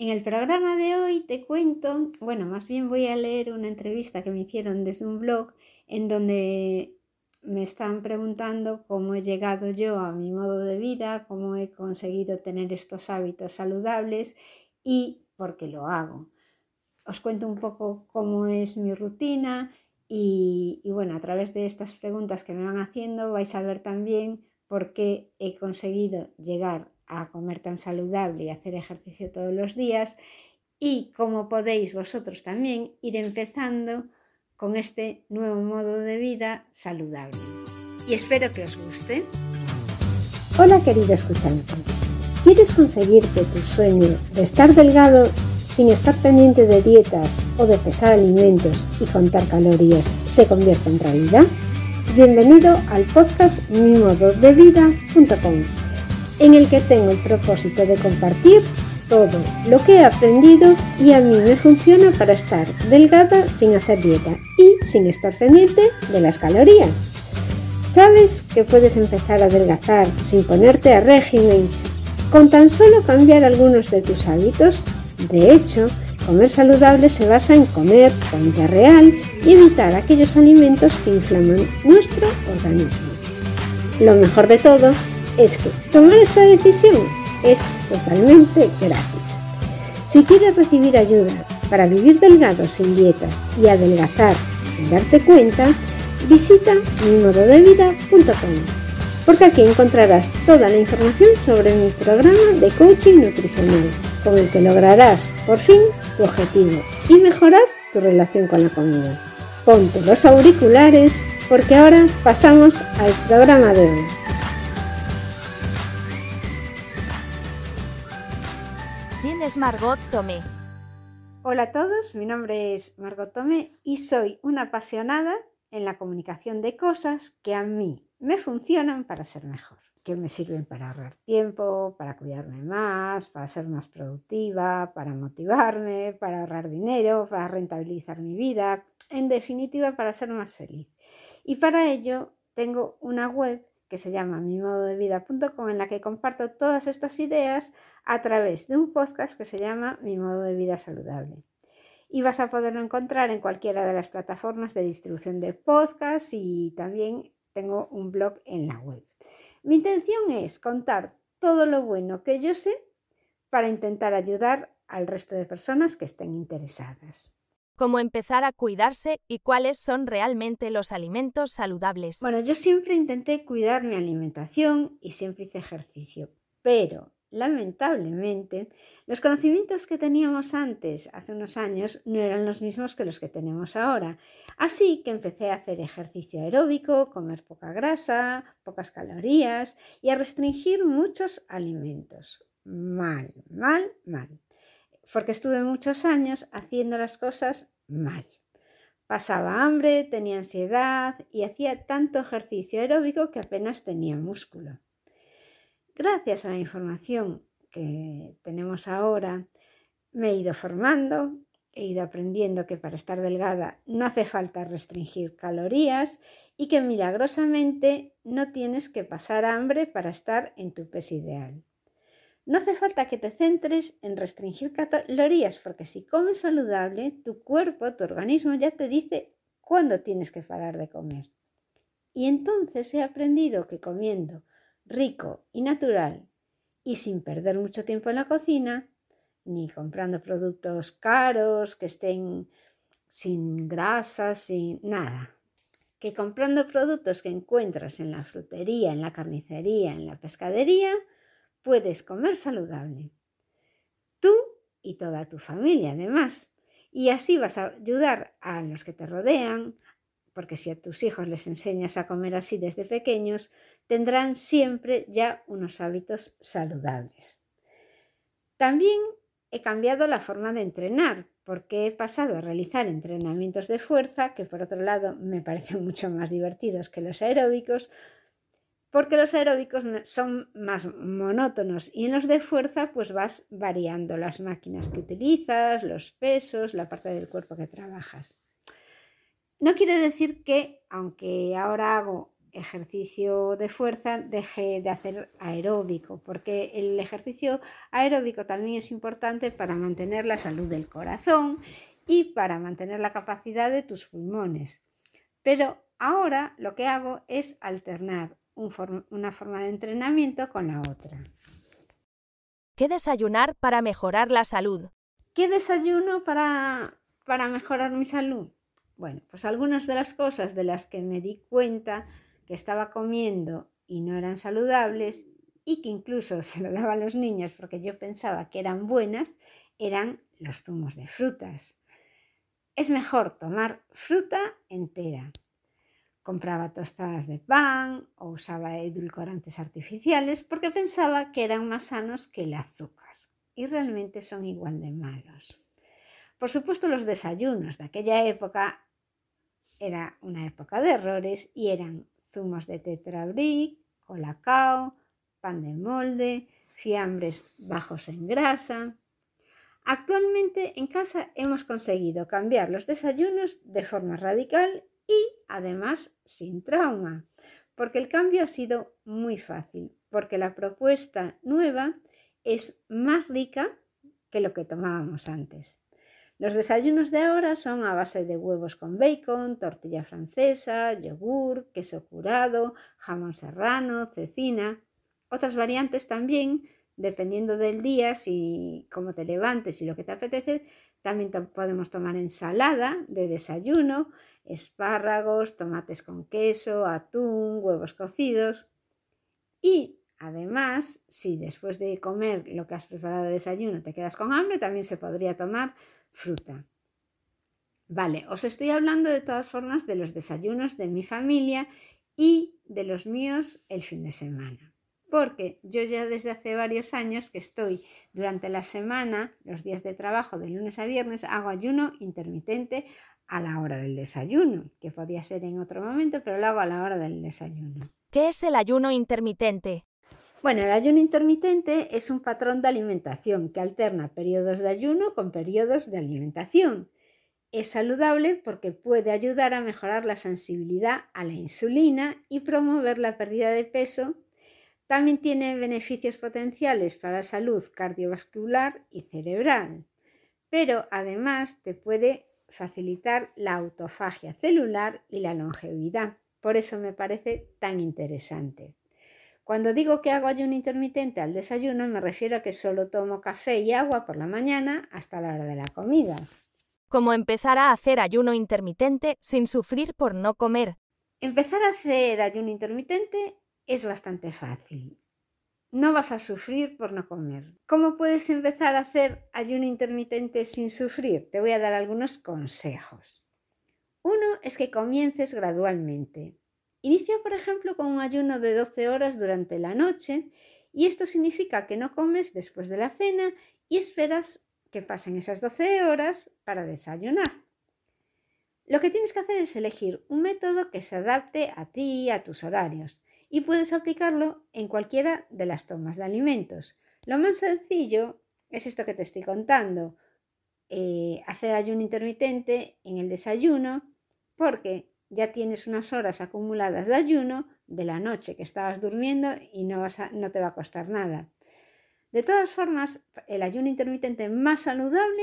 En el programa de hoy te cuento, bueno, más bien voy a leer una entrevista que me hicieron desde un blog en donde me están preguntando cómo he llegado yo a mi modo de vida, cómo he conseguido tener estos hábitos saludables y por qué lo hago. Os cuento un poco cómo es mi rutina y, bueno, a través de estas preguntas que me van haciendo vais a ver también por qué he conseguido llegar a comer tan saludable y hacer ejercicio todos los días. Y como podéis vosotros también ir empezando con este nuevo modo de vida saludable. Y espero que os guste. Hola querido escuchante. ¿Quieres conseguir que tu sueño de estar delgado sin estar pendiente de dietas o de pesar alimentos y contar calorías se convierta en realidad? Bienvenido al podcast mimododevida.com en el que tengo el propósito de compartir todo lo que he aprendido y a mí me funciona para estar delgada sin hacer dieta y sin estar pendiente de las calorías. ¿Sabes que puedes empezar a adelgazar sin ponerte a régimen con tan solo cambiar algunos de tus hábitos? De hecho, comer saludable se basa en comer comida real y evitar aquellos alimentos que inflaman nuestro organismo. Lo mejor de todo es que tomar esta decisión es totalmente gratis. Si quieres recibir ayuda para vivir delgado sin dietas y adelgazar sin darte cuenta, visita mimododevida.com porque aquí encontrarás toda la información sobre mi programa de coaching nutricional, con el que lograrás por fin tu objetivo y mejorar tu relación con la comida. Ponte los auriculares porque ahora pasamos al programa de hoy. Margot Tomé. Hola a todos, mi nombre es Margot Tomé y soy una apasionada en la comunicación de cosas que a mí me funcionan para ser mejor, que me sirven para ahorrar tiempo, para cuidarme más, para ser más productiva, para motivarme, para ahorrar dinero, para rentabilizar mi vida, en definitiva para ser más feliz. Y para ello tengo una web que se llama mi modo de en la que comparto todas estas ideas a través de un podcast que se llama Mi modo de vida saludable. Y vas a poderlo encontrar en cualquiera de las plataformas de distribución de podcast y también tengo un blog en la web. Mi intención es contar todo lo bueno que yo sé para intentar ayudar al resto de personas que estén interesadas cómo empezar a cuidarse y cuáles son realmente los alimentos saludables. Bueno, yo siempre intenté cuidar mi alimentación y siempre hice ejercicio, pero lamentablemente los conocimientos que teníamos antes, hace unos años, no eran los mismos que los que tenemos ahora. Así que empecé a hacer ejercicio aeróbico, comer poca grasa, pocas calorías y a restringir muchos alimentos. Mal, mal, mal porque estuve muchos años haciendo las cosas mal. Pasaba hambre, tenía ansiedad y hacía tanto ejercicio aeróbico que apenas tenía músculo. Gracias a la información que tenemos ahora, me he ido formando, he ido aprendiendo que para estar delgada no hace falta restringir calorías y que milagrosamente no tienes que pasar hambre para estar en tu peso ideal. No hace falta que te centres en restringir calorías, porque si comes saludable, tu cuerpo, tu organismo ya te dice cuándo tienes que parar de comer. Y entonces he aprendido que comiendo rico y natural y sin perder mucho tiempo en la cocina, ni comprando productos caros que estén sin grasas, sin nada. Que comprando productos que encuentras en la frutería, en la carnicería, en la pescadería, puedes comer saludable. Tú y toda tu familia, además. Y así vas a ayudar a los que te rodean, porque si a tus hijos les enseñas a comer así desde pequeños, tendrán siempre ya unos hábitos saludables. También he cambiado la forma de entrenar, porque he pasado a realizar entrenamientos de fuerza, que por otro lado me parecen mucho más divertidos que los aeróbicos, porque los aeróbicos son más monótonos y en los de fuerza pues vas variando las máquinas que utilizas, los pesos, la parte del cuerpo que trabajas. No quiere decir que aunque ahora hago ejercicio de fuerza, deje de hacer aeróbico, porque el ejercicio aeróbico también es importante para mantener la salud del corazón y para mantener la capacidad de tus pulmones. Pero ahora lo que hago es alternar una forma de entrenamiento con la otra. ¿Qué desayunar para mejorar la salud? ¿Qué desayuno para, para mejorar mi salud? Bueno, pues algunas de las cosas de las que me di cuenta que estaba comiendo y no eran saludables y que incluso se lo daba a los niños porque yo pensaba que eran buenas, eran los zumos de frutas. Es mejor tomar fruta entera, Compraba tostadas de pan o usaba edulcorantes artificiales porque pensaba que eran más sanos que el azúcar. Y realmente son igual de malos. Por supuesto, los desayunos de aquella época era una época de errores y eran zumos de tetrabric, colacao, pan de molde, fiambres bajos en grasa. Actualmente en casa hemos conseguido cambiar los desayunos de forma radical y además sin trauma, porque el cambio ha sido muy fácil, porque la propuesta nueva es más rica que lo que tomábamos antes. Los desayunos de ahora son a base de huevos con bacon, tortilla francesa, yogur, queso curado, jamón serrano, cecina, otras variantes también, dependiendo del día, si cómo te levantes y lo que te apetece, también podemos tomar ensalada de desayuno, espárragos, tomates con queso, atún, huevos cocidos. Y además, si después de comer lo que has preparado de desayuno te quedas con hambre, también se podría tomar fruta. Vale, os estoy hablando de todas formas de los desayunos de mi familia y de los míos el fin de semana porque yo ya desde hace varios años que estoy durante la semana, los días de trabajo de lunes a viernes, hago ayuno intermitente a la hora del desayuno, que podía ser en otro momento, pero lo hago a la hora del desayuno. ¿Qué es el ayuno intermitente? Bueno, el ayuno intermitente es un patrón de alimentación que alterna periodos de ayuno con periodos de alimentación. Es saludable porque puede ayudar a mejorar la sensibilidad a la insulina y promover la pérdida de peso también tiene beneficios potenciales para la salud cardiovascular y cerebral, pero además te puede facilitar la autofagia celular y la longevidad. Por eso me parece tan interesante. Cuando digo que hago ayuno intermitente al desayuno, me refiero a que solo tomo café y agua por la mañana hasta la hora de la comida. ¿Cómo empezar a hacer ayuno intermitente sin sufrir por no comer. Empezar a hacer ayuno intermitente es bastante fácil. No vas a sufrir por no comer. ¿Cómo puedes empezar a hacer ayuno intermitente sin sufrir? Te voy a dar algunos consejos. Uno es que comiences gradualmente. Inicia, por ejemplo, con un ayuno de 12 horas durante la noche y esto significa que no comes después de la cena y esperas que pasen esas 12 horas para desayunar. Lo que tienes que hacer es elegir un método que se adapte a ti, y a tus horarios y puedes aplicarlo en cualquiera de las tomas de alimentos. Lo más sencillo es esto que te estoy contando, eh, hacer ayuno intermitente en el desayuno porque ya tienes unas horas acumuladas de ayuno de la noche que estabas durmiendo y no, vas no te va a costar nada. De todas formas, el ayuno intermitente más saludable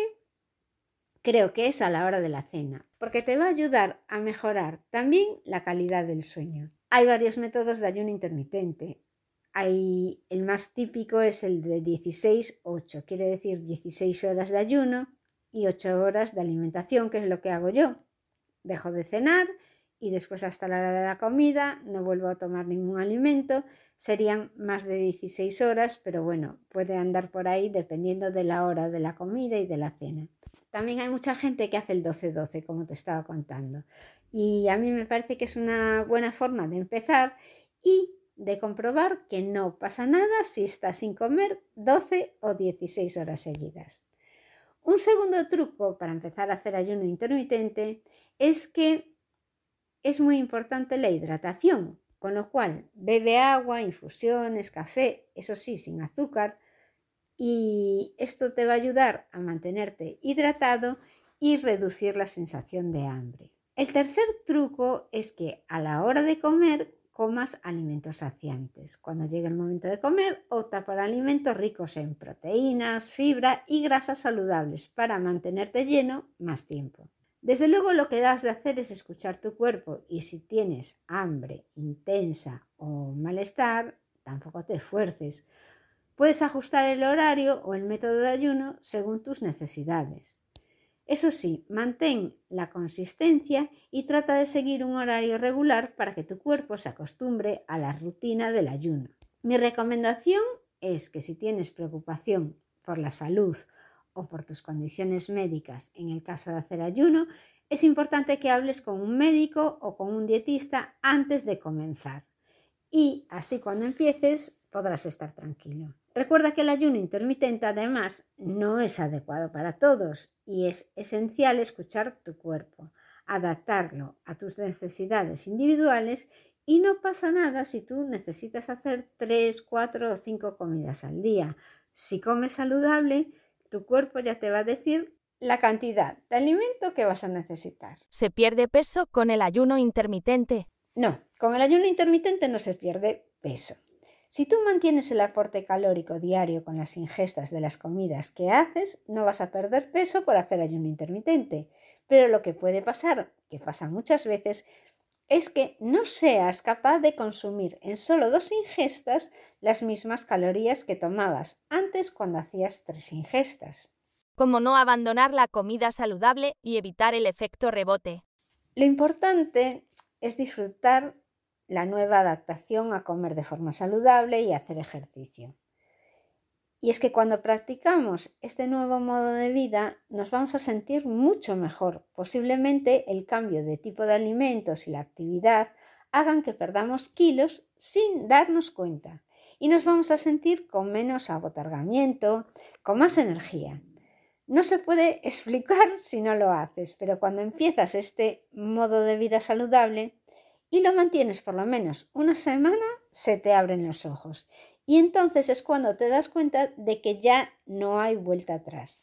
creo que es a la hora de la cena, porque te va a ayudar a mejorar también la calidad del sueño. Hay varios métodos de ayuno intermitente. Hay, el más típico es el de 16-8, quiere decir 16 horas de ayuno y 8 horas de alimentación, que es lo que hago yo. Dejo de cenar y después hasta la hora de la comida no vuelvo a tomar ningún alimento. Serían más de 16 horas, pero bueno, puede andar por ahí dependiendo de la hora de la comida y de la cena. También hay mucha gente que hace el 12-12, como te estaba contando. Y a mí me parece que es una buena forma de empezar y de comprobar que no pasa nada si estás sin comer 12 o 16 horas seguidas. Un segundo truco para empezar a hacer ayuno intermitente es que es muy importante la hidratación, con lo cual bebe agua, infusiones, café, eso sí, sin azúcar, y esto te va a ayudar a mantenerte hidratado y reducir la sensación de hambre. El tercer truco es que a la hora de comer comas alimentos saciantes. Cuando llegue el momento de comer, opta por alimentos ricos en proteínas, fibra y grasas saludables para mantenerte lleno más tiempo. Desde luego lo que das de hacer es escuchar tu cuerpo y si tienes hambre intensa o malestar, tampoco te esfuerces. Puedes ajustar el horario o el método de ayuno según tus necesidades. Eso sí, mantén la consistencia y trata de seguir un horario regular para que tu cuerpo se acostumbre a la rutina del ayuno. Mi recomendación es que si tienes preocupación por la salud o por tus condiciones médicas en el caso de hacer ayuno, es importante que hables con un médico o con un dietista antes de comenzar. Y así cuando empieces podrás estar tranquilo. Recuerda que el ayuno intermitente además no es adecuado para todos y es esencial escuchar tu cuerpo, adaptarlo a tus necesidades individuales y no pasa nada si tú necesitas hacer 3, 4 o 5 comidas al día. Si comes saludable, tu cuerpo ya te va a decir la cantidad de alimento que vas a necesitar. ¿Se pierde peso con el ayuno intermitente? No, con el ayuno intermitente no se pierde peso. Si tú mantienes el aporte calórico diario con las ingestas de las comidas que haces, no vas a perder peso por hacer ayuno intermitente. Pero lo que puede pasar, que pasa muchas veces, es que no seas capaz de consumir en solo dos ingestas las mismas calorías que tomabas antes cuando hacías tres ingestas. Como no abandonar la comida saludable y evitar el efecto rebote. Lo importante es disfrutar la nueva adaptación a comer de forma saludable y hacer ejercicio. Y es que cuando practicamos este nuevo modo de vida nos vamos a sentir mucho mejor. Posiblemente el cambio de tipo de alimentos y la actividad hagan que perdamos kilos sin darnos cuenta y nos vamos a sentir con menos abotargamiento, con más energía. No se puede explicar si no lo haces, pero cuando empiezas este modo de vida saludable, y lo mantienes por lo menos una semana, se te abren los ojos. Y entonces es cuando te das cuenta de que ya no hay vuelta atrás.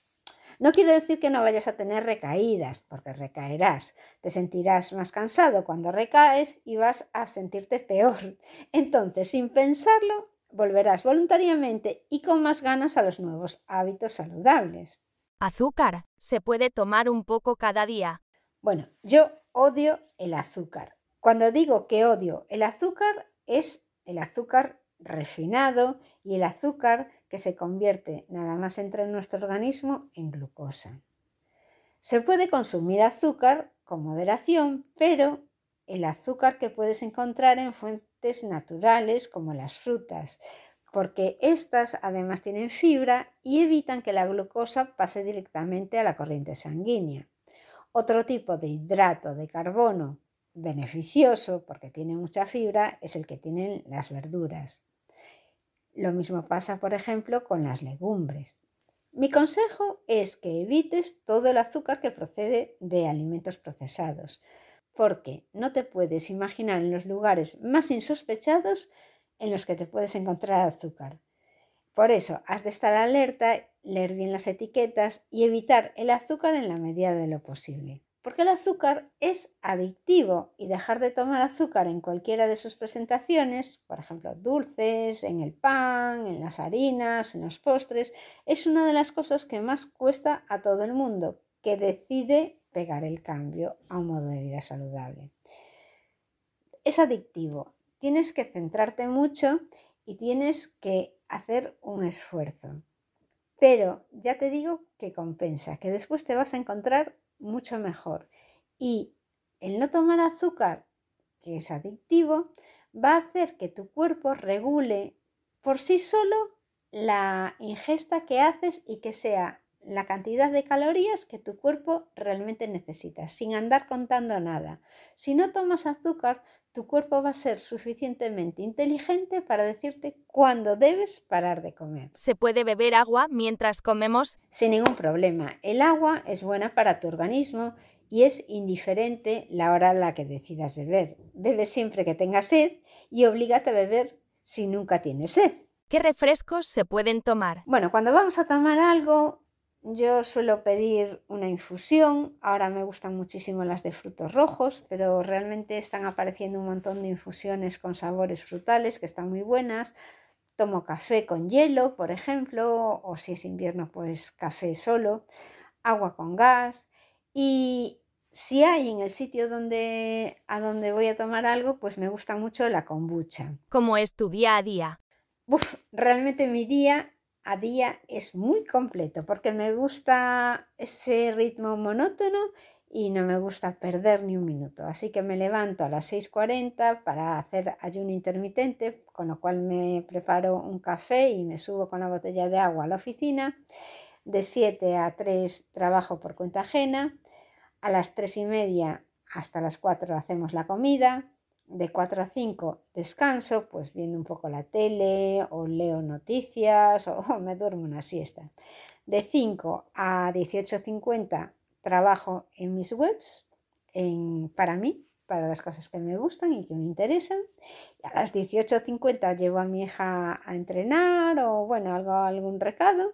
No quiero decir que no vayas a tener recaídas, porque recaerás. Te sentirás más cansado cuando recaes y vas a sentirte peor. Entonces, sin pensarlo, volverás voluntariamente y con más ganas a los nuevos hábitos saludables. Azúcar. Se puede tomar un poco cada día. Bueno, yo odio el azúcar. Cuando digo que odio el azúcar, es el azúcar refinado y el azúcar que se convierte nada más entra en nuestro organismo en glucosa. Se puede consumir azúcar con moderación, pero el azúcar que puedes encontrar en fuentes naturales como las frutas, porque estas además tienen fibra y evitan que la glucosa pase directamente a la corriente sanguínea. Otro tipo de hidrato de carbono beneficioso, porque tiene mucha fibra, es el que tienen las verduras. Lo mismo pasa, por ejemplo, con las legumbres. Mi consejo es que evites todo el azúcar que procede de alimentos procesados, porque no te puedes imaginar en los lugares más insospechados en los que te puedes encontrar azúcar. Por eso, has de estar alerta, leer bien las etiquetas y evitar el azúcar en la medida de lo posible. Porque el azúcar es adictivo y dejar de tomar azúcar en cualquiera de sus presentaciones, por ejemplo, dulces, en el pan, en las harinas, en los postres, es una de las cosas que más cuesta a todo el mundo que decide pegar el cambio a un modo de vida saludable. Es adictivo, tienes que centrarte mucho y tienes que hacer un esfuerzo. Pero ya te digo que compensa, que después te vas a encontrar mucho mejor. Y el no tomar azúcar, que es adictivo, va a hacer que tu cuerpo regule por sí solo la ingesta que haces y que sea la cantidad de calorías que tu cuerpo realmente necesita, sin andar contando nada. Si no tomas azúcar, tu cuerpo va a ser suficientemente inteligente para decirte cuándo debes parar de comer. ¿Se puede beber agua mientras comemos? Sin ningún problema. El agua es buena para tu organismo y es indiferente la hora a la que decidas beber. Bebe siempre que tengas sed y oblígate a beber si nunca tienes sed. ¿Qué refrescos se pueden tomar? Bueno, cuando vamos a tomar algo, yo suelo pedir una infusión, ahora me gustan muchísimo las de frutos rojos, pero realmente están apareciendo un montón de infusiones con sabores frutales que están muy buenas. Tomo café con hielo, por ejemplo, o si es invierno, pues café solo, agua con gas. Y si hay en el sitio donde, a donde voy a tomar algo, pues me gusta mucho la kombucha. ¿Cómo es tu día a día? realmente mi día a día es muy completo porque me gusta ese ritmo monótono y no me gusta perder ni un minuto. Así que me levanto a las 6.40 para hacer ayuno intermitente, con lo cual me preparo un café y me subo con la botella de agua a la oficina. De 7 a 3 trabajo por cuenta ajena. A las 3 y media hasta las 4 hacemos la comida de 4 a 5 descanso, pues viendo un poco la tele o leo noticias o, me duermo una siesta. De 5 a 18.50 trabajo en mis webs, en, para mí, para las cosas que me gustan y que me interesan. a las 18.50 llevo a mi hija a entrenar o bueno, algo, algún recado.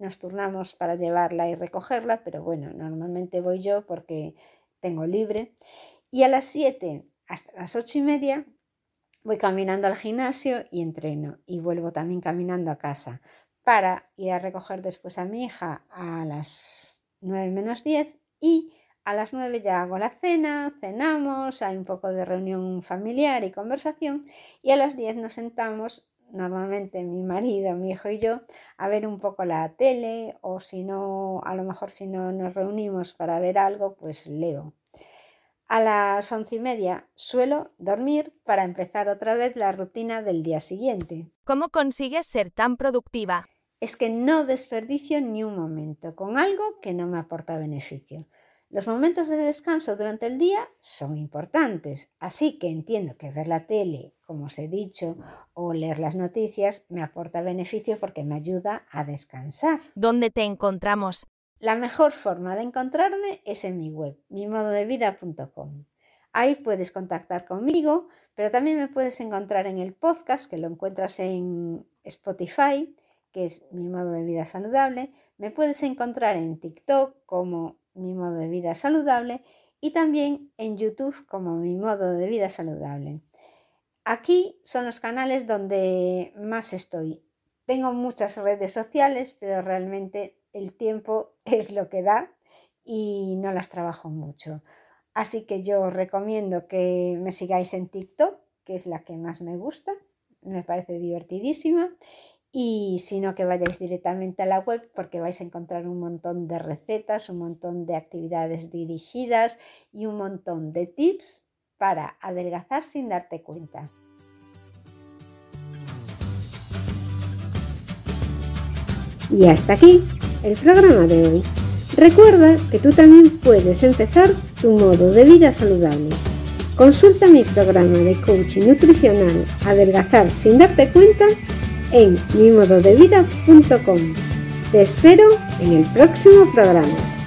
Nos turnamos para llevarla y recogerla, pero bueno, normalmente voy yo porque tengo libre. Y a las 7 hasta las ocho y media voy caminando al gimnasio y entreno y vuelvo también caminando a casa para ir a recoger después a mi hija a las nueve menos diez y a las nueve ya hago la cena, cenamos, hay un poco de reunión familiar y conversación y a las diez nos sentamos normalmente mi marido, mi hijo y yo a ver un poco la tele o si no, a lo mejor si no nos reunimos para ver algo, pues leo a las once y media suelo dormir para empezar otra vez la rutina del día siguiente. ¿Cómo consigues ser tan productiva? Es que no desperdicio ni un momento con algo que no me aporta beneficio. Los momentos de descanso durante el día son importantes, así que entiendo que ver la tele, como os he dicho, o leer las noticias me aporta beneficio porque me ayuda a descansar. ¿Dónde te encontramos? La mejor forma de encontrarme es en mi web, mimododevida.com. Ahí puedes contactar conmigo, pero también me puedes encontrar en el podcast, que lo encuentras en Spotify, que es Mi Modo de Vida Saludable. Me puedes encontrar en TikTok como Mi Modo de Vida Saludable y también en YouTube como Mi Modo de Vida Saludable. Aquí son los canales donde más estoy. Tengo muchas redes sociales, pero realmente el tiempo es lo que da y no las trabajo mucho. Así que yo os recomiendo que me sigáis en TikTok, que es la que más me gusta, me parece divertidísima. Y si no, que vayáis directamente a la web porque vais a encontrar un montón de recetas, un montón de actividades dirigidas y un montón de tips para adelgazar sin darte cuenta. Y hasta aquí el programa de hoy. Recuerda que tú también puedes empezar tu modo de vida saludable. Consulta mi programa de coaching nutricional Adelgazar sin darte cuenta en mimododevida.com. Te espero en el próximo programa.